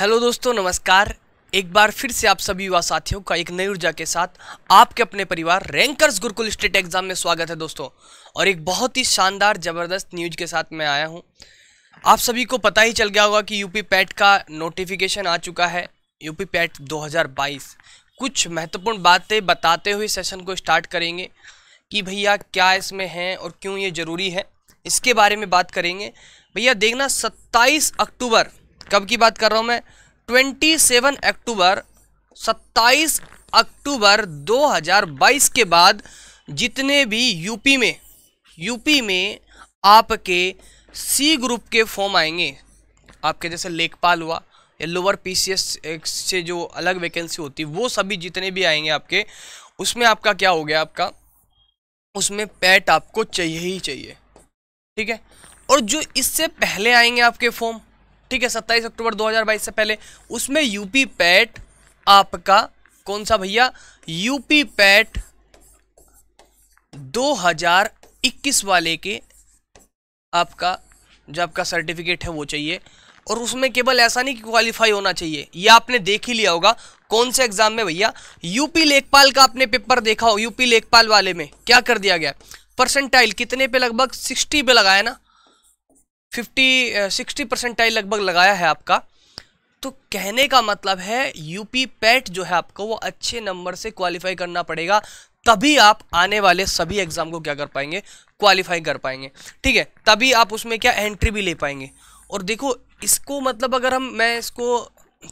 hello दोस्तों नमस्कार एक बार फिर से आप सभी युवा साथियों का एक नई ऊर्जा के साथ आपके अपने परिवार रैंकर्स गुरुकुल स्टेट एग्जाम में स्वागत है दोस्तों और एक बहुत ही शानदार ज़बरदस्त न्यूज के साथ मैं आया हूं आप सभी को पता ही चल गया होगा कि यूपी पैट का नोटिफिकेशन आ चुका है यूपी पैट दो कुछ महत्वपूर्ण बातें बताते हुए सेशन को स्टार्ट करेंगे कि भैया क्या इसमें हैं और क्यों ये ज़रूरी है इसके बारे में बात करेंगे भैया देखना सत्ताईस अक्टूबर कब की बात कर रहा हूँ मैं ट्वेंटी सेवन अक्टूबर सत्ताईस अक्टूबर 2022 के बाद जितने भी यूपी में यूपी में आपके सी ग्रुप के फॉर्म आएंगे आपके जैसे लेखपाल हुआ या लोअर पीसीएस से जो अलग वैकेंसी होती वो सभी जितने भी आएंगे आपके उसमें आपका क्या हो गया आपका उसमें पैट आपको चाहिए ही चाहिए ठीक है और जो इससे पहले आएंगे आपके फॉर्म ठीक है सत्ताईस अक्टूबर 2022 से पहले उसमें यूपी पैट आपका कौन सा भैया यूपी पैट 2021 वाले के आपका जो आपका सर्टिफिकेट है वो चाहिए और उसमें केवल ऐसा नहीं कि क्वालिफाई होना चाहिए ये आपने देख ही लिया होगा कौन से एग्जाम में भैया यूपी लेखपाल का आपने पेपर देखा हो यूपी लेखपाल वाले में क्या कर दिया गया परसेंटाइल कितने पे लगभग सिक्सटी पे लगाया ना फिफ्टी सिक्सटी परसेंटाइल लगभग लगाया है आपका तो कहने का मतलब है यूपी पैट जो है आपको वो अच्छे नंबर से क्वालिफाई करना पड़ेगा तभी आप आने वाले सभी एग्ज़ाम को क्या कर पाएंगे क्वालिफाई कर पाएंगे ठीक है तभी आप उसमें क्या एंट्री भी ले पाएंगे और देखो इसको मतलब अगर हम मैं इसको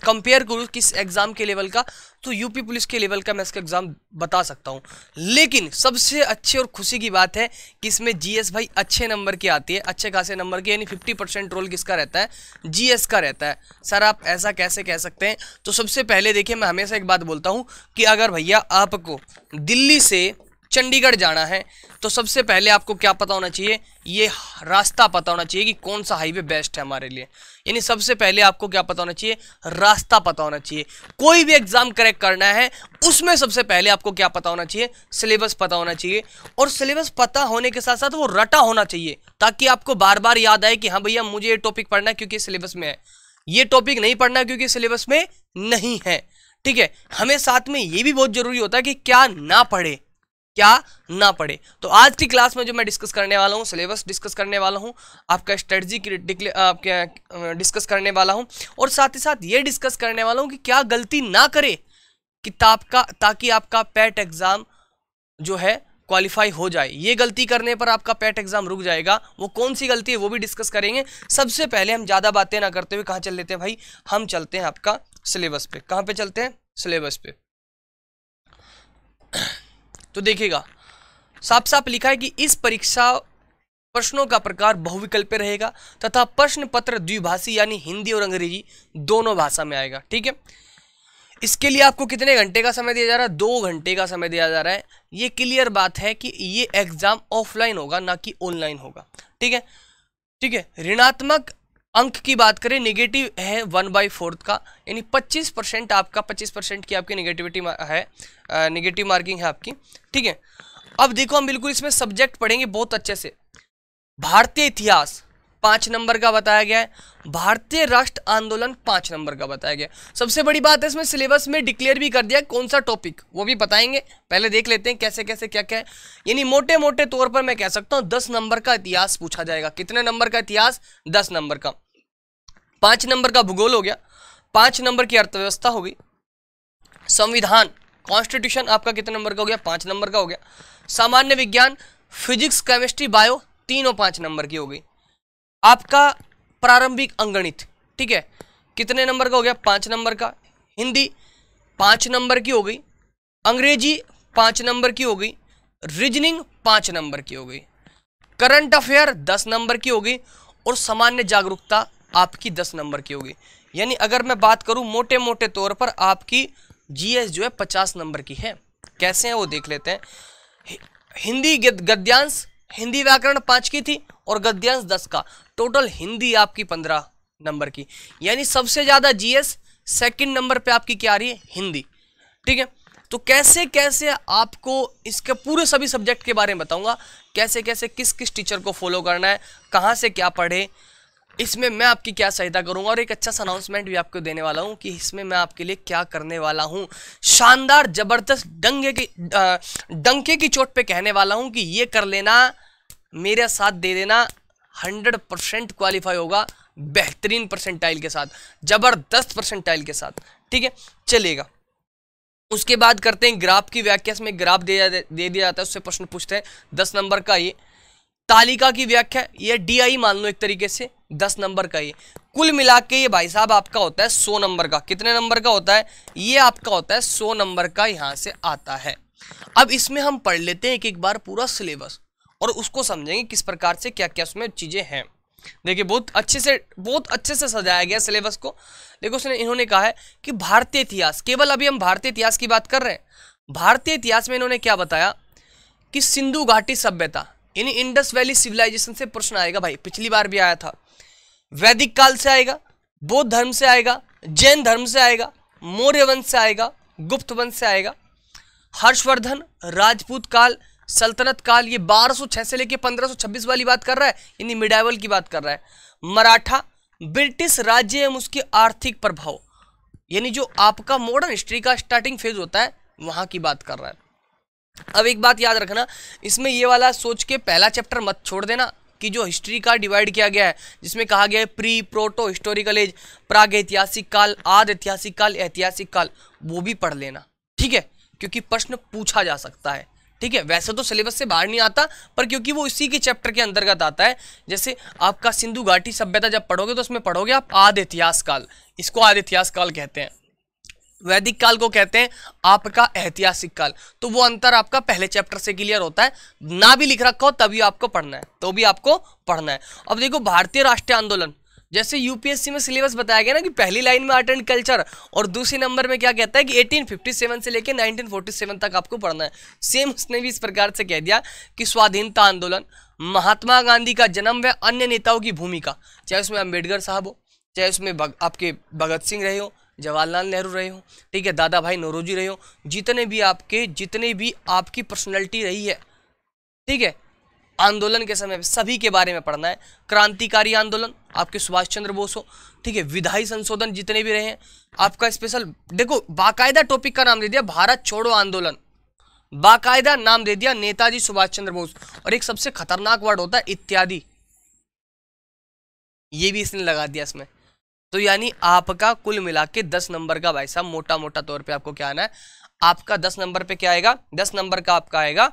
कंपेयर करूँ किस एग्ज़ाम के लेवल का तो यूपी पुलिस के लेवल का मैं इसका एग्ज़ाम बता सकता हूँ लेकिन सबसे अच्छे और खुशी की बात है कि इसमें जीएस भाई अच्छे नंबर की आती है अच्छे खासे नंबर की यानी 50 परसेंट रोल किसका रहता है जीएस का रहता है सर आप ऐसा कैसे कह सकते हैं तो सबसे पहले देखिए मैं हमेशा एक बात बोलता हूँ कि अगर भैया आपको दिल्ली से चंडीगढ़ जाना है तो सबसे पहले आपको क्या पता होना चाहिए ये रास्ता पता होना चाहिए कि कौन सा हाईवे बेस्ट है हमारे लिए यानी सबसे पहले आपको क्या पता होना चाहिए रास्ता पता होना चाहिए कोई भी एग्ज़ाम करेक्ट करना है उसमें सबसे पहले आपको क्या पता होना चाहिए सिलेबस पता होना चाहिए और सिलेबस पता होने के साथ साथ वो रटा होना चाहिए ताकि आपको बार बार याद आए कि हाँ भैया मुझे ये टॉपिक पढ़ना है क्योंकि सिलेबस में है ये टॉपिक नहीं पढ़ना क्योंकि सिलेबस में नहीं है ठीक है हमें साथ में ये भी बहुत ज़रूरी होता है कि क्या ना पढ़े क्या ना पड़े तो आज की क्लास में जो मैं डिस्कस करने वाला हूँ सिलेबस डिस्कस करने वाला हूँ आपका स्ट्रेटजी की आपके डिस्कस करने वाला हूँ और साथ ही साथ ये डिस्कस करने वाला हूँ कि क्या गलती ना करे कि आपका ताकि आपका पैट एग्ज़ाम e जो है क्वालिफाई हो जाए ये गलती करने पर आपका पैट एग्ज़ाम e रुक जाएगा वो कौन सी गलती है वो भी डिस्कस करेंगे सबसे पहले हम ज़्यादा बातें ना करते हुए कहाँ चल लेते हैं भाई हम चलते हैं आपका सिलेबस पे कहाँ पे चलते हैं सिलेबस पे तो देखेगा साफ साफ लिखा है कि इस परीक्षा प्रश्नों का प्रकार बहुविकल्प रहेगा तथा प्रश्न पत्र द्विभाषी यानी हिंदी और अंग्रेजी दोनों भाषा में आएगा ठीक है इसके लिए आपको कितने घंटे का समय दिया जा रहा है दो घंटे का समय दिया जा रहा है ये क्लियर बात है कि ये एग्ज़ाम ऑफलाइन होगा ना कि ऑनलाइन होगा ठीक है ठीक है ऋणात्मक अंक की बात करें नेगेटिव है वन बाई फोर्थ का यानी 25 परसेंट आपका 25 परसेंट की आपकी नेगेटिविटी है नेगेटिव मार्किंग है आपकी ठीक है अब देखो हम बिल्कुल इसमें सब्जेक्ट पढ़ेंगे बहुत अच्छे से भारतीय इतिहास पाँच नंबर का बताया गया है भारतीय राष्ट्र आंदोलन पाँच नंबर का बताया गया सबसे बड़ी बात है इसमें सिलेबस में डिक्लेयर भी कर दिया कौन सा टॉपिक वो भी बताएंगे पहले देख लेते हैं कैसे कैसे क्या क्या है यानी मोटे मोटे तौर पर मैं कह सकता हूँ दस नंबर का इतिहास पूछा जाएगा कितने नंबर का इतिहास दस नंबर का पांच नंबर का भूगोल हो गया पांच नंबर की अर्थव्यवस्था हो गई संविधान कॉन्स्टिट्यूशन आपका कितने नंबर का हो गया पांच नंबर का हो गया सामान्य विज्ञान फिजिक्स केमिस्ट्री बायो तीनों पांच नंबर की हो गई आपका प्रारंभिक अंगणित ठीक है कितने नंबर का हो गया पांच नंबर का हिंदी पांच नंबर की हो गई अंग्रेजी पांच नंबर की हो गई रीजनिंग पांच नंबर की हो गई करंट अफेयर दस नंबर की हो गई और सामान्य जागरूकता आपकी दस नंबर की होगी यानी अगर मैं बात करूँ मोटे मोटे तौर पर आपकी जीएस जो है पचास नंबर की है कैसे हैं वो देख लेते हैं हिंदी गद्यांश हिंदी व्याकरण पाँच की थी और गद्यांश दस का टोटल हिंदी आपकी पंद्रह नंबर की यानी सबसे ज़्यादा जीएस सेकंड नंबर पे आपकी क्या आ रही है हिंदी ठीक है तो कैसे कैसे आपको इसके पूरे सभी सब्जेक्ट के बारे में बताऊंगा कैसे कैसे किस किस टीचर को फॉलो करना है कहाँ से क्या पढ़े इसमें मैं आपकी क्या सहायता करूंगा और एक अच्छा सा अनाउंसमेंट भी आपको देने वाला हूं कि इसमें मैं आपके लिए क्या करने वाला हूं शानदार जबरदस्त डंगे की डंके की चोट पे कहने वाला हूं कि ये कर लेना मेरा साथ दे देना हंड्रेड परसेंट क्वालिफाई होगा बेहतरीन परसेंटाइल के साथ जबरदस्त परसेंटाइल के साथ ठीक है चलेगा उसके बाद करते हैं ग्राफ की व्याख्या में ग्राफ दे, दे दिया जाता है उससे प्रश्न पूछते हैं दस नंबर का ये तालिका की व्याख्या ये डीआई मान लो एक तरीके से दस नंबर का ये कुल मिला के ये भाई साहब आपका होता है सौ नंबर का कितने नंबर का होता है ये आपका होता है सौ नंबर का यहाँ से आता है अब इसमें हम पढ़ लेते हैं एक एक बार पूरा सिलेबस और उसको समझेंगे किस प्रकार से क्या क्या उसमें चीज़ें हैं देखिए बहुत अच्छे से बहुत अच्छे से सजाया गया सिलेबस को देखो उसने इन्होंने कहा है कि भारतीय इतिहास केवल अभी हम भारतीय इतिहास की बात कर रहे हैं भारतीय इतिहास में इन्होंने क्या बताया कि सिंधु घाटी सभ्यता इन इंडस वैली सिविलाइजेशन से प्रश्न आएगा भाई पिछली बार भी आया था वैदिक काल से आएगा बौद्ध धर्म से आएगा जैन धर्म से आएगा मौर्य वंश से आएगा गुप्त वंश से आएगा हर्षवर्धन राजपूत काल सल्तनत काल ये 1206 से लेके 1526 वाली बात कर रहा है यानी मिडावल की बात कर रहा है मराठा ब्रिटिश राज्य एवं उसके आर्थिक प्रभाव यानी जो आपका मॉडर्न हिस्ट्री का स्टार्टिंग फेज होता है वहां की बात कर रहा है अब एक बात याद रखना इसमें ये वाला सोच के पहला चैप्टर मत छोड़ देना कि जो हिस्ट्री का डिवाइड किया गया है जिसमें कहा गया है प्री प्रोटो हिस्टोरिकल एज प्राग ऐतिहासिक काल आद ऐतिहासिक काल ऐतिहासिक काल वो भी पढ़ लेना ठीक है क्योंकि प्रश्न पूछा जा सकता है ठीक है वैसे तो सिलेबस से बाहर नहीं आता पर क्योंकि वो इसी के चैप्टर के अंतर्गत आता है जैसे आपका सिंधु घाटी सभ्यता जब पढ़ोगे तो उसमें पढ़ोगे आप आद इतिहास काल इसको आद इतिहास काल कहते हैं वैदिक काल को कहते हैं आपका ऐतिहासिक काल तो वो अंतर आपका पहले चैप्टर से क्लियर होता है ना भी लिख रखा हो तभी आपको पढ़ना है तो भी आपको पढ़ना है अब देखो भारतीय राष्ट्रीय आंदोलन जैसे यूपीएससी में सिलेबस बताया गया ना कि पहली लाइन में आर्ट एंड कल्चर और दूसरे नंबर में क्या कहता है कि 1857 से लेकर 1947 तक आपको पढ़ना है सेम उसने भी इस प्रकार से कह दिया कि स्वाधीनता आंदोलन महात्मा गांधी का जन्म व अन्य नेताओं की भूमिका चाहे उसमें अम्बेडकर साहब हो चाहे उसमें आपके भगत सिंह रहे हो जवाहरलाल नेहरू रहे हो ठीक है दादा भाई नौरोजी रहे हो जितने भी आपके जितने भी आपकी पर्सनैलिटी रही है ठीक है आंदोलन के समय सभी के बारे में पढ़ना है क्रांतिकारी आंदोलन आपके सुभाष चंद्र बोस हो ठीक है विधायी संशोधन जितने भी रहे हैं आपका स्पेशल देखो बाकायदा टॉपिक का नाम दे दिया भारत छोड़ो आंदोलन बाकायदा नाम दे दिया नेताजी सुभाष चंद्र बोस और एक सबसे खतरनाक वर्ड होता है इत्यादि ये भी इसने लगा दिया इसमें तो यानी आपका कुल मिला के दस नंबर का भाई साहब मोटा मोटा तौर पे आपको क्या आना है आपका दस नंबर पे क्या आएगा दस नंबर का आपका आएगा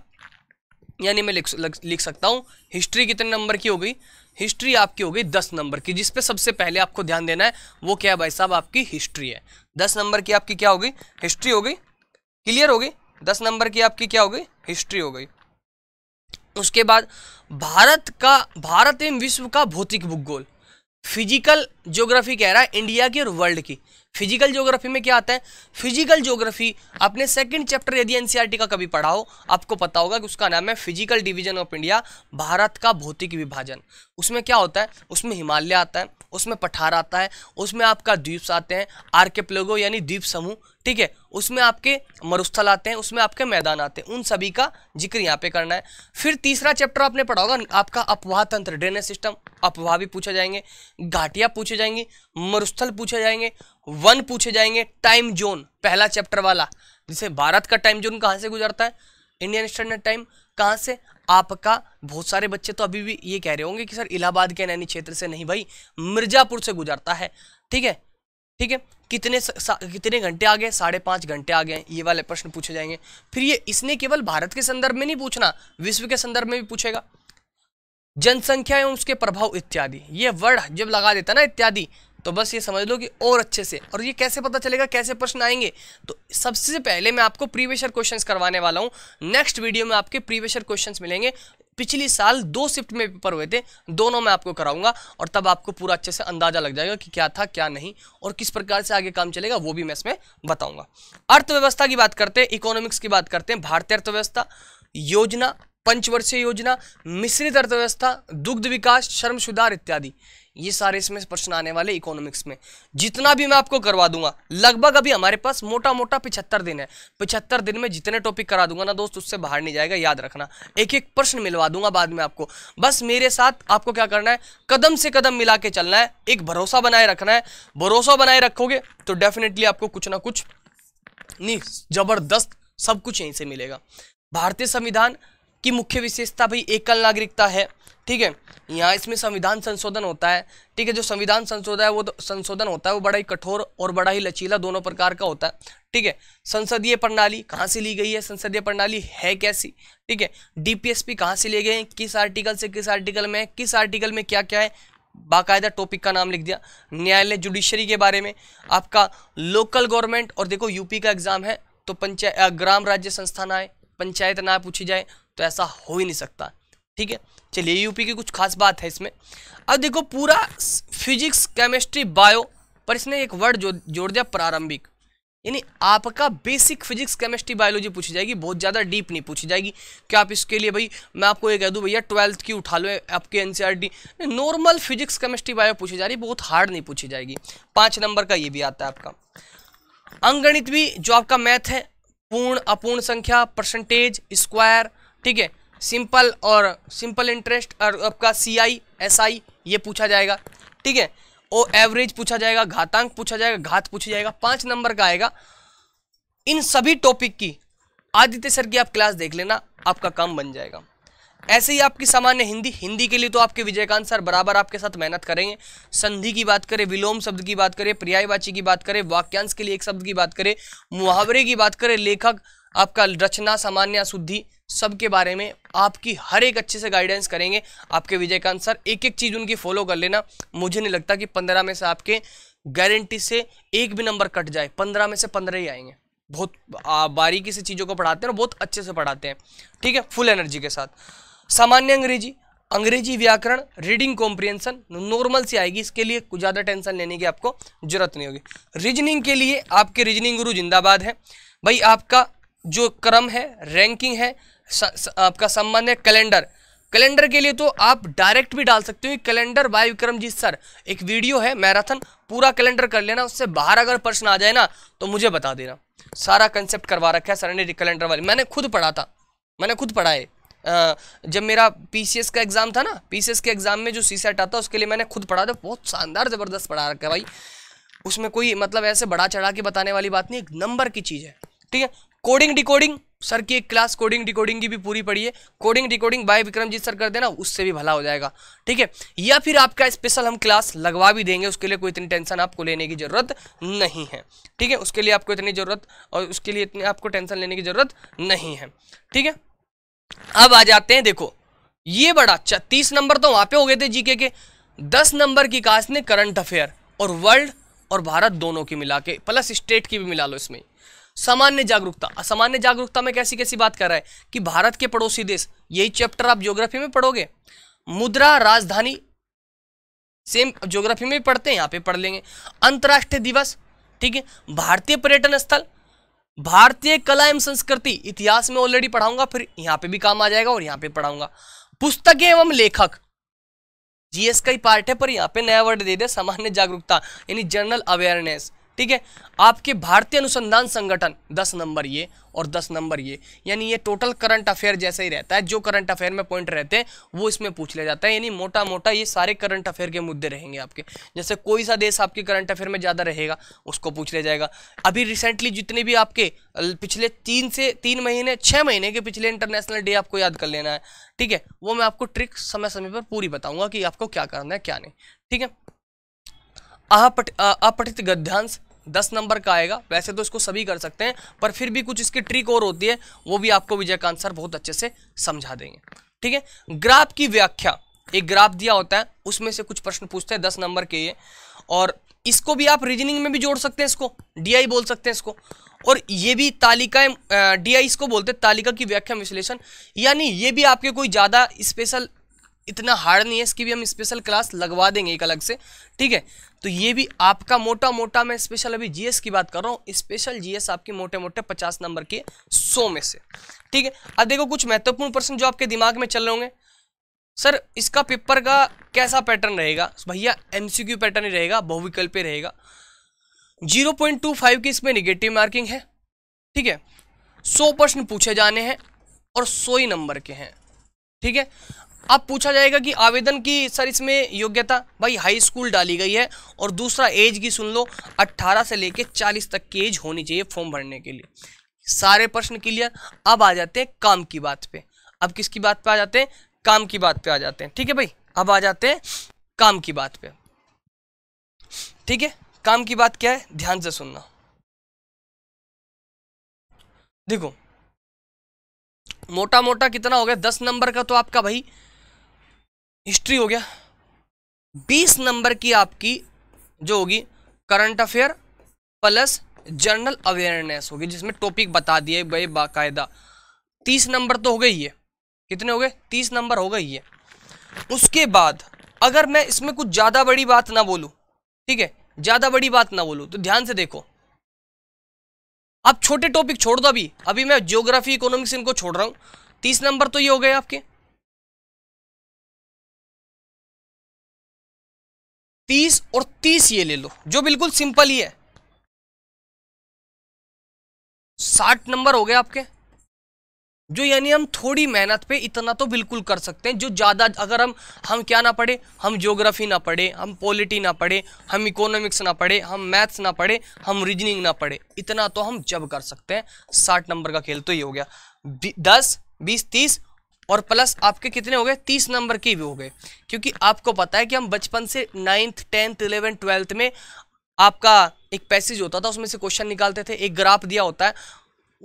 यानी मैं लिख लिख सकता हूँ हिस्ट्री कितने नंबर की हो गई हिस्ट्री आपकी हो गई दस नंबर की जिस पे सबसे पहले आपको ध्यान देना है वो क्या है भाई साहब आपकी हिस्ट्री है दस नंबर की आपकी क्या होगी हिस्ट्री हो गई क्लियर हो गई दस नंबर की आपकी क्या हो गई हिस्ट्री हो गई उसके बाद भारत का भारत एवं विश्व का भौतिक भूगोल फिजिकल ज्योग्राफी कह रहा है इंडिया की और वर्ल्ड की फिजिकल ज्योग्राफी में क्या आता है फिजिकल ज्योग्राफी आपने सेकंड चैप्टर यदि एनसीईआरटी e का कभी पढ़ा हो आपको पता होगा कि उसका नाम है physical division of India Bharat का भौतिक विभाजन उसमें क्या होता है उसमें हिमालय आता है उसमें पठार आता है उसमें आपका द्वीप्स आते हैं आर्केप्लोगो यानी द्वीप समूह ठीक है उसमें आपके मरुस्थल आते हैं उसमें आपके मैदान आते हैं उन सभी का जिक्र यहाँ पे करना है फिर तीसरा चैप्टर आपने पढ़ा होगा आपका अपवाह तंत्र ड्रेनेज सिस्टम अपवाह भी पूछे जाएंगे घाटियाँ पूछे जाएंगी मरुस्थल पूछे जाएंगे वन पूछे जाएंगे टाइम जोन पहला चैप्टर वाला जिसे भारत का टाइम जोन कहाँ से गुजरता है इंडियन स्टैंडर्ड टाइम कहाँ से आपका बहुत सारे बच्चे तो अभी भी ये कह रहे होंगे कि सर इलाहाबाद के नैनी क्षेत्र से नहीं भाई मिर्ज़ापुर से गुजरता है ठीक है ठीक है कितने कितने घंटे आ गए साढ़े पाँच घंटे आ गए ये वाले प्रश्न पूछे जाएंगे फिर ये इसने केवल भारत के संदर्भ में नहीं पूछना विश्व के संदर्भ में भी पूछेगा जनसंख्या एवं उसके प्रभाव इत्यादि ये वर्ड जब लगा देता ना इत्यादि तो बस ये समझ लो कि और अच्छे से और ये कैसे पता चलेगा कैसे प्रश्न आएंगे तो सबसे पहले मैं आपको प्रीवेशर क्वेश्चंस करवाने वाला हूँ नेक्स्ट वीडियो में आपके प्रीवेशर क्वेश्चंस मिलेंगे पिछले साल दो शिफ्ट में पेपर हुए थे दोनों में आपको कराऊंगा और तब आपको पूरा अच्छे से अंदाजा लग जाएगा कि क्या था क्या नहीं और किस प्रकार से आगे काम चलेगा वो भी मैं इसमें बताऊंगा अर्थव्यवस्था की बात करते हैं इकोनॉमिक्स की बात करते हैं भारतीय अर्थव्यवस्था योजना पंचवर्षीय योजना मिश्रित अर्थव्यवस्था दुग्ध विकास श्रम सुधार इत्यादि ये सारे इसमें प्रश्न आने वाले इकोनॉमिक्स में जितना भी मैं आपको करवा दूंगा लगभग अभी हमारे पास मोटा मोटा पिछहत्तर दिन है पिछहत्तर दिन में जितने टॉपिक करा दूंगा ना दोस्त उससे बाहर नहीं जाएगा याद रखना एक एक प्रश्न मिलवा दूंगा बाद में आपको बस मेरे साथ आपको क्या करना है कदम से कदम मिला के चलना है एक भरोसा बनाए रखना है भरोसा बनाए रखोगे तो डेफिनेटली आपको कुछ ना कुछ नहीं जबरदस्त सब कुछ यहीं से मिलेगा भारतीय संविधान की मुख्य विशेषता भाई एकल नागरिकता है ठीक है यहाँ इसमें संविधान संशोधन होता है ठीक है जो संविधान संशोधन है वो तो संशोधन होता है वो बड़ा ही कठोर और बड़ा ही लचीला दोनों प्रकार का होता है ठीक है संसदीय प्रणाली कहाँ से ली गई है संसदीय प्रणाली है कैसी ठीक है डीपीएसपी कहाँ से लिए गए हैं किस आर्टिकल से किस आर्टिकल में किस आर्टिकल में क्या क्या है बाकायदा टॉपिक का नाम लिख दिया न्यायालय जुडिशरी के बारे में आपका लोकल गवर्नमेंट और देखो यूपी का एग्जाम है तो पंचायत ग्राम राज्य संस्थान आए पंचायत ना पूछी जाए तो ऐसा हो ही नहीं सकता ठीक है चलिए यूपी की कुछ खास बात है इसमें अब देखो पूरा फिजिक्स केमिस्ट्री बायो पर इसने एक वर्ड जो जोड़ दिया प्रारंभिक यानी आपका बेसिक फिजिक्स केमिस्ट्री बायोलॉजी पूछी जाएगी बहुत ज़्यादा डीप नहीं पूछी जाएगी क्या आप इसके लिए भाई मैं आपको ये कह दूँ भैया ट्वेल्थ की उठा लो आपके N e normal physics chemistry bio पूछी जा रही है बहुत हार्ड नहीं पूछी जाएगी पाँच नंबर का ये भी आता है आपका अंगणित भी जो आपका मैथ है पूर्ण अपूर्ण संख्या परसेंटेज स्क्वायर ठीक है सिंपल और सिंपल इंटरेस्ट और आपका सी आई एस आई ये पूछा जाएगा ठीक है ओ एवरेज पूछा जाएगा घातांक पूछा जाएगा घात पूछा जाएगा पाँच नंबर का आएगा इन सभी टॉपिक की आदित्य सर की आप क्लास देख लेना आपका काम बन जाएगा ऐसे ही आपकी सामान्य हिंदी हिंदी के लिए तो आपके विजयकांत सर बराबर आपके साथ मेहनत करेंगे संधि की बात करें विलोम शब्द की बात करें पर्यायवाची की बात करें वाक्यांश के लिए एक शब्द की बात करें मुहावरे की बात करें लेखक आपका रचना सामान्य शुद्धि सबके बारे में आपकी हर एक अच्छे से गाइडेंस करेंगे आपके विजय का आंसर एक एक चीज़ उनकी फॉलो कर लेना मुझे नहीं लगता कि पंद्रह में से आपके गारंटी से एक भी नंबर कट जाए पंद्रह में से पंद्रह ही आएंगे बहुत बारीकी से चीज़ों को पढ़ाते हैं और बहुत अच्छे से पढ़ाते हैं ठीक है फुल एनर्जी के साथ सामान्य अंग्रेजी अंग्रेजी व्याकरण रीडिंग कॉम्प्रिहेंशन नॉर्मल सी आएगी इसके लिए कुछ ज़्यादा टेंशन लेने की आपको जरूरत नहीं होगी रीजनिंग के लिए आपके रीजनिंग गुरु जिंदाबाद है भाई आपका जो क्रम है रैंकिंग है आपका संबंध है कैलेंडर कैलेंडर के लिए तो आप डायरेक्ट भी डाल सकते हो कैलेंडर बाय विक्रमजीत सर एक वीडियो है मैराथन पूरा कैलेंडर कर लेना उससे बाहर अगर प्रश्न आ जाए ना तो मुझे बता देना सारा कंसेप्ट करवा रखा है सर ने कैलेंडर वाली मैंने खुद पढ़ा था मैंने खुद पढ़ा है जब मेरा पीसीएस का एग्ज़ाम था ना पीसीएस के एग्ज़ाम में जो सी सेट आता उसके लिए मैंने खुद पढ़ा था बहुत शानदार ज़बरदस्त पढ़ा रखा है भाई उसमें कोई मतलब ऐसे बढ़ा चढ़ा के बताने वाली बात नहीं एक नंबर की चीज़ है ठीक है कोडिंग डिकोडिंग सर की एक क्लास कोडिंग डिकोडिंग की भी पूरी पड़ी है coding decoding by G sir कर देना उससे भी भला हो जाएगा ठीक है या फिर आपका स्पेशल हम क्लास लगवा भी देंगे उसके लिए कोई इतनी टेंशन आपको लेने की ज़रूरत नहीं है ठीक है उसके लिए आपको इतनी ज़रूरत और उसके लिए इतनी आपको टेंशन लेने की ज़रूरत नहीं है ठीक है अब आ जाते हैं देखो ये बड़ा अच्छा तीस नंबर तो वहाँ पे हो गए थे जीके के दस नंबर की कास्ट ने करंट अफेयर और वर्ल्ड और भारत दोनों की मिला के प्लस स्टेट की भी मिला लो इसमें सामान्य जागरूकता असामान्य जागरूकता में कैसी कैसी बात कर रहा है कि भारत के पड़ोसी देश यही चैप्टर आप ज्योग्राफी में पढ़ोगे मुद्रा राजधानी सेम ज्योग्राफी में पढ़ते हैं यहाँ पे पढ़ लेंगे अंतर्राष्ट्रीय दिवस ठीक है भारतीय पर्यटन स्थल भारतीय कला एवं संस्कृति इतिहास में ऑलरेडी पढ़ाऊंगा फिर यहाँ पे भी काम आ जाएगा और यहाँ पे पढ़ाऊंगा पुस्तकें एवं लेखक जीएस का ही पार्ट है पर यहाँ पे नया वर्ड दे दे सामान्य जागरूकता यानी जनरल अवेयरनेस ठीक है आपके भारतीय अनुसंधान संगठन दस नंबर ये और दस नंबर ये यानी ये टोटल करंट अफेयर जैसा ही रहता है जो करंट अफेयर में पॉइंट रहते हैं वो इसमें पूछ लिया जाता है यानी मोटा मोटा ये सारे करंट अफेयर के मुद्दे रहेंगे आपके जैसे कोई सा देश आपके करंट अफेयर में ज़्यादा रहेगा उसको पूछ लिया जाएगा अभी रिसेंटली जितने भी आपके पिछले तीन से तीन महीने छः महीने के पिछले इंटरनेशनल डे आपको याद कर लेना है ठीक है वो मैं आपको ट्रिक समय समय पर पूरी बताऊँगा कि आपको क्या करना है क्या नहीं ठीक है अपठित गद्यांश दस नंबर का आएगा वैसे तो इसको सभी कर सकते हैं पर फिर भी कुछ इसकी ट्रिक और होती है वो भी आपको विजय का सर बहुत अच्छे से समझा देंगे ठीक है ग्राफ की व्याख्या एक ग्राफ दिया होता है उसमें से कुछ प्रश्न पूछते हैं दस नंबर के ये और इसको भी आप रीजनिंग में भी जोड़ सकते हैं इसको डी बोल सकते हैं इसको और ये भी तालिका डी आई इसको बोलते हैं तालिका की व्याख्या विश्लेषण यानी ये भी आपके कोई ज़्यादा स्पेशल इतना हार्ड नहीं है इसकी भी हम स्पेशल क्लास लगवा देंगे एक अलग से ठीक है तो ये भी आपका मोटा मोटा मैं स्पेशल अभी जीएस की बात कर रहा हूँ स्पेशल जीएस आपके मोटे मोटे पचास नंबर के सौ में से ठीक है अब देखो कुछ महत्वपूर्ण प्रश्न जो आपके दिमाग में चल रहे होंगे सर इसका पेपर का कैसा पैटर्न रहेगा भैया एम पैटर्न ही रहेगा बहुविकल्प रहेगा जीरो की इसमें निगेटिव मार्किंग है ठीक है सौ प्रश्न पूछे जाने हैं और सौ ही नंबर के हैं ठीक है अब पूछा जाएगा कि आवेदन की सर इसमें योग्यता भाई हाई स्कूल डाली गई है और दूसरा एज की सुन लो 18 से लेके 40 तक की एज होनी चाहिए फॉर्म भरने के लिए सारे प्रश्न क्लियर अब आ जाते हैं काम की बात पे अब किसकी बात पे आ जाते हैं काम की बात पे आ जाते हैं ठीक है भाई अब आ जाते हैं काम की बात पे ठीक है काम की बात क्या है ध्यान से सुनना देखो मोटा मोटा कितना हो गया दस नंबर का तो आपका भाई हिस्ट्री हो गया बीस नंबर की आपकी जो होगी current affair plus general awareness होगी जिसमें टॉपिक बता दिए गए बाकायदा तीस नंबर तो हो गई ये कितने हो गए तीस नंबर हो गई ये उसके बाद अगर मैं इसमें कुछ ज़्यादा बड़ी बात ना बोलूँ ठीक है ज़्यादा बड़ी बात ना बोलूँ तो ध्यान से देखो आप छोटे टॉपिक छोड़ दो अभी अभी मैं ज्योग्राफी इकोनॉमिक्स इनको छोड़ रहा हूँ तीस नंबर तो ये हो गए आपके तीस और तीस ये ले लो जो बिल्कुल सिंपल ही है साठ नंबर हो गए आपके जो यानी हम थोड़ी मेहनत पे इतना तो बिल्कुल कर सकते हैं जो ज़्यादा अगर हम हम क्या ना पढ़े हम ज्योग्राफी ना पढ़े हम पॉलिटी ना पढ़े हम इकोनॉमिक्स ना पढ़े हम मैथ्स ना पढ़े हम रीजनिंग ना पढ़े इतना तो हम जब कर सकते हैं साठ नंबर का खेल तो ये हो गया दस बीस तीस और प्लस आपके कितने हो गए तीस नंबर के भी हो गए क्योंकि आपको पता है कि हम बचपन से नाइन्थ टेंथ इलेवेंथ ट्वेल्थ में आपका एक पैसेज होता था उसमें से क्वेश्चन निकालते थे एक ग्राफ दिया होता है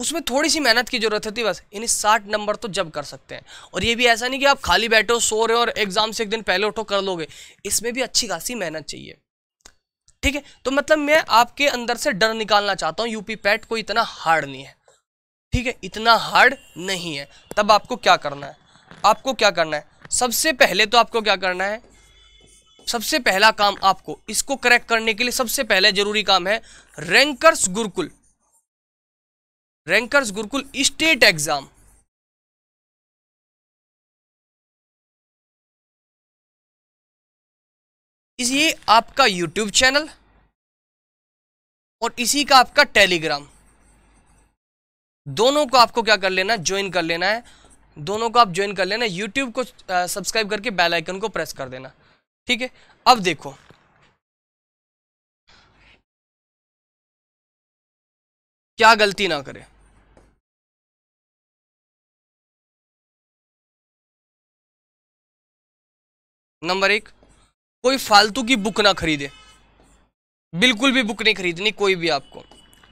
उसमें थोड़ी सी मेहनत की जरूरत होती बस इन्हें साठ नंबर तो जब कर सकते हैं और ये भी ऐसा नहीं कि आप खाली बैठो सो रहे हो और एग्ज़ाम से एक दिन पहले उठो कर लोगे इसमें भी अच्छी खासी मेहनत चाहिए ठीक है तो मतलब मैं आपके अंदर से डर निकालना चाहता हूँ यूपी पैट कोई इतना हार्ड नहीं है ठीक है इतना हार्ड नहीं है तब आपको क्या करना है आपको क्या करना है सबसे पहले तो आपको क्या करना है सबसे पहला काम आपको इसको करेक्ट करने के लिए सबसे पहले जरूरी काम है Rankers Gurukul Rankers Gurukul state exam इसी आपका यूट्यूब चैनल और इसी का आपका टेलीग्राम दोनों को आपको क्या कर लेना ज्वाइन कर लेना है दोनों को आप ज्वाइन कर लेना यूट्यूब को सब्सक्राइब करके बेल आइकन को प्रेस कर देना ठीक है अब देखो क्या गलती ना करें नंबर एक कोई फालतू की बुक ना खरीदे बिल्कुल भी बुक नहीं खरीदनी कोई भी आपको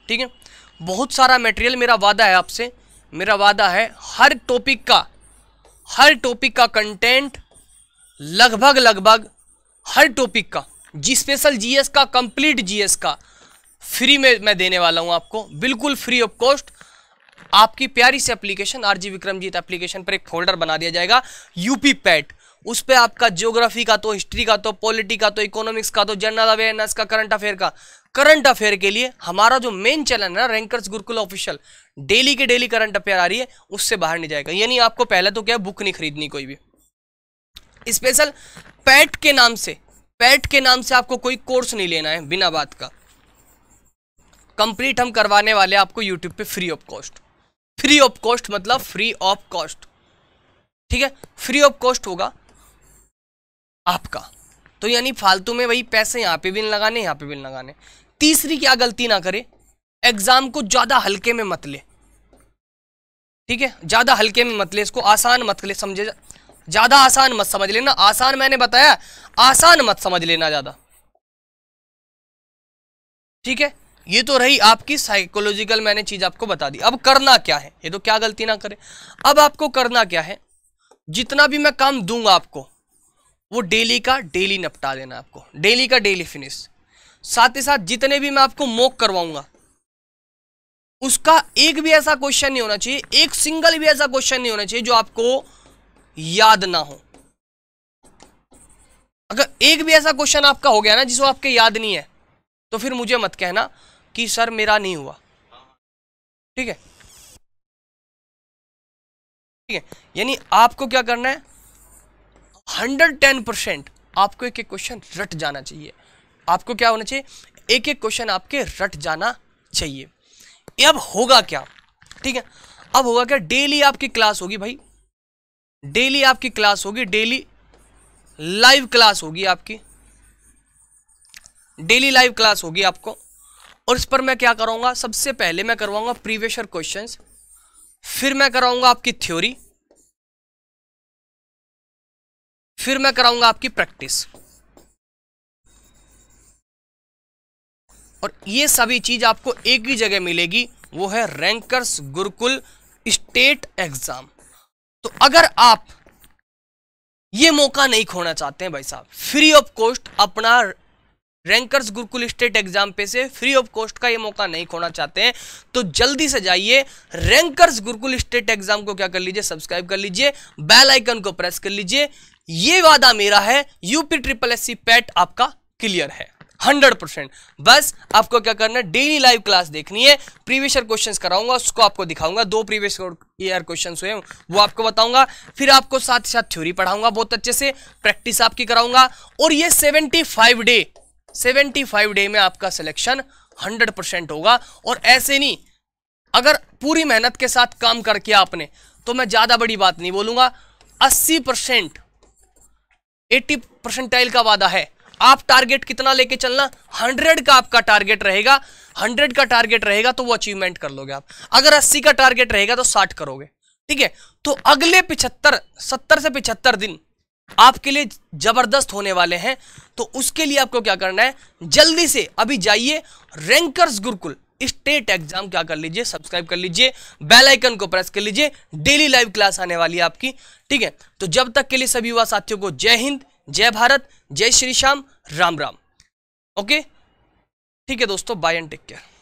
ठीक है बहुत सारा मटेरियल मेरा वादा है आपसे मेरा वादा है हर टॉपिक का हर टॉपिक का कंटेंट लगभग लगभग हर टॉपिक का जी स्पेशल जीएस का कंप्लीट जीएस का फ्री में मैं देने वाला हूं आपको बिल्कुल फ्री ऑफ कॉस्ट आपकी प्यारी से एप्लीकेशन आरजी विक्रमजीत एप्लीकेशन पर एक फोल्डर बना दिया जाएगा यूपी पैट उस पर आपका ज्योग्राफी का तो हिस्ट्री का तो पॉलिटी का तो इकोनॉमिक्स का तो जनरल अवेयरनेस का करंट अफेयर का करंट अफेयर के लिए हमारा जो मेन चैनल है ना रैंकर्स गुरुकुल ऑफिशियल डेली के डेली करंट अफेयर आ रही है उससे बाहर नहीं जाएगा यानी आपको पहले तो क्या बुक नहीं खरीदनी कोई भी स्पेशल पैट के नाम से पैट के नाम से आपको कोई कोर्स नहीं लेना है बिना बात का कंप्लीट हम करवाने वाले आपको यूट्यूब पे free of cost free of cost मतलब फ्री ऑफ कॉस्ट ठीक है फ्री ऑफ कॉस्ट होगा आपका तो यानी फालतू में वही पैसे यहाँ पे भी लगाने यहाँ पे भी लगाने तीसरी क्या गलती ना करे एग्जाम को ज़्यादा हल्के में मत ले ठीक है ज़्यादा हल्के में मत ले इसको आसान मत ले समझे ज़्यादा आसान मत समझ लेना आसान मैंने बताया आसान मत समझ लेना ज़्यादा ठीक है ये तो रही आपकी साइकोलॉजिकल मैंने चीज़ आपको बता दी अब करना क्या है ये तो क्या गलती ना करे अब आपको करना क्या है जितना भी मैं काम दूंगा आपको वो डेली का डेली निपटा देना आपको डेली का डेली फिनिश साथ ही साथ जितने भी मैं आपको मोक करवाऊंगा उसका एक भी ऐसा क्वेश्चन नहीं होना चाहिए एक सिंगल भी ऐसा क्वेश्चन नहीं होना चाहिए जो आपको याद ना हो अगर एक भी ऐसा क्वेश्चन आपका हो गया ना जिसको आपके याद नहीं है तो फिर मुझे मत कहना कि सर मेरा नहीं हुआ ठीक है ठीक है यानी आपको क्या करना है हंड्रेड टेन परसेंट आपको एक एक क्वेश्चन रट जाना चाहिए आपको क्या होना चाहिए एक एक क्वेश्चन आपके रट जाना चाहिए अब होगा क्या ठीक है अब होगा क्या डेली आपकी क्लास होगी भाई डेली आपकी क्लास होगी डेली लाइव क्लास होगी आपकी डेली लाइव क्लास होगी आपको और इस पर मैं क्या करूंगा सबसे पहले मैं करवाऊंगा प्रीवियसर क्वेश्चंस फिर मैं कराऊंगा आपकी थ्योरी फिर मैं कराऊंगा आपकी प्रैक्टिस और ये सभी चीज़ आपको एक ही जगह मिलेगी वो है रैंकर्स गुरुकुल स्टेट एग्ज़ाम तो अगर आप ये मौका नहीं खोना चाहते हैं भाई साहब फ्री ऑफ कॉस्ट अपना रैंकर्स गुरुकुल स्टेट एग्जाम पे से फ्री ऑफ कॉस्ट का ये मौका नहीं खोना चाहते हैं तो जल्दी से जाइए रैंकर्स गुरुकुल स्टेट एग्जाम को क्या कर लीजिए सब्सक्राइब कर लीजिए बेल आइकन को प्रेस कर लीजिए ये वादा मेरा है UP triple S C PET आपका क्लियर है हंड्रेड परसेंट बस आपको क्या करना है डेली लाइव क्लास देखनी है प्रीवियस ईयर क्वेश्चंस कराऊंगा उसको आपको दिखाऊंगा दो प्रीवियस ईयर क्वेश्चंस हुए वो आपको बताऊंगा फिर आपको साथ ही साथ थ्योरी पढ़ाऊंगा बहुत अच्छे से प्रैक्टिस आपकी कराऊंगा और ये seventy five day seventy five day में आपका सिलेक्शन हंड्रेड परसेंट होगा और ऐसे नहीं अगर पूरी मेहनत के साथ काम करके आपने तो मैं ज़्यादा बड़ी बात नहीं बोलूंगा अस्सी परसेंट एट्टी परसेंटाइल का वादा है आप टारगेट कितना लेके चलना हंड्रेड का आपका टारगेट रहेगा हंड्रेड का टारगेट रहेगा तो वो अचीवमेंट कर लोगे आप अगर अस्सी का टारगेट रहेगा तो साठ करोगे ठीक है तो अगले पिछहत्तर सत्तर से पिछहत्तर दिन आपके लिए जबरदस्त होने वाले हैं तो उसके लिए आपको क्या करना है जल्दी से अभी जाइए रैंकर्स गुरुकुल स्टेट एग्जाम क्या कर लीजिए सब्सक्राइब कर लीजिए बेल आइकन को प्रेस कर लीजिए डेली लाइव क्लास आने वाली है आपकी ठीक है तो जब तक के लिए सभी युवा साथियों को जय हिंद जय भारत जय श्री श्याम राम राम ओके ठीक है दोस्तों बाय एंड टेक केयर